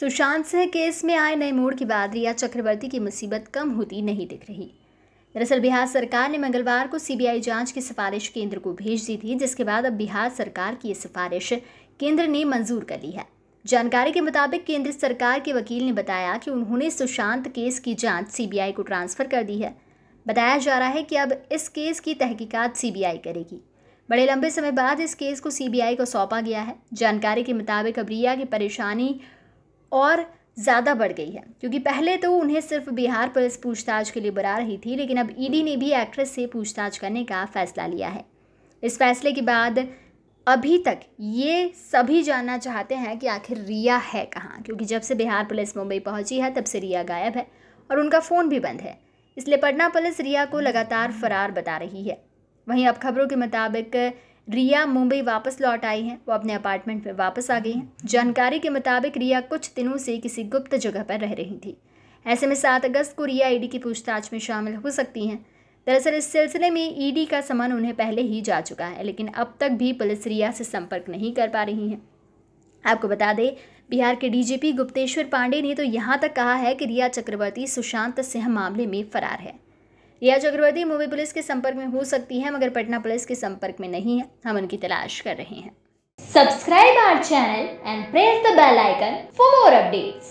Sushant Singh case में आए नए मोड़ के बाद रिया चक्रवर्ती की मुसीबत कम होती नहीं दिख रही दरअसल बिहार सरकार ने मंगलवार को सीबीआई जांच की सिफारिश केंद्र को भेज दी थी जिसके बाद अब बिहार सरकार की ये सिफारिश केंद्र ने मंजूर कर ली है जानकारी के मुताबिक केंद्र सरकार के वकील ने बताया कि उन्होंने सुशांत केस की जांच सीबीआई को ट्रांसफ़र कर दी है बताया जा रहा है कि अब इस केस की तहकीकात सीबीआई करेगी बड़े लंबे समय बाद इस केस को सीबीआई को सौंपा गया है जानकारी के मुताबिक अब रिया की परेशानी और ज़्यादा बढ़ गई है क्योंकि पहले तो उन्हें सिर्फ बिहार पुलिस पूछताछ के लिए बुला रही थी लेकिन अब ईडी e ने भी एक्ट्रेस से पूछताछ करने का फैसला लिया है इस फैसले के बाद अभी तक ये सभी जानना चाहते हैं कि आखिर रिया है कहाँ क्योंकि जब से बिहार पुलिस मुंबई पहुंची है तब से रिया गायब है और उनका फ़ोन भी बंद है इसलिए पटना पुलिस रिया को लगातार फरार बता रही है वहीं अब खबरों के मुताबिक रिया मुंबई वापस लौट आई हैं वो अपने अपार्टमेंट में वापस आ गई हैं जानकारी के मुताबिक रिया कुछ दिनों से किसी गुप्त जगह पर रह रही थी ऐसे में सात अगस्त को रिया ईडी की पूछताछ में शामिल हो सकती हैं दरअसल इस सिलसिले में ईडी का समन उन्हें पहले ही जा चुका है लेकिन अब तक भी पुलिस रिया से संपर्क नहीं कर पा रही है आपको बता दें बिहार के डीजीपी गुप्तेश्वर पांडे ने तो यहाँ तक कहा है कि रिया चक्रवर्ती सुशांत सिंह मामले में फरार है रिया चक्रवर्ती मुंबई पुलिस के संपर्क में हो सकती है मगर पटना पुलिस के संपर्क में नहीं है हम उनकी तलाश कर रहे हैं subscribe our channel and press the bell icon for more update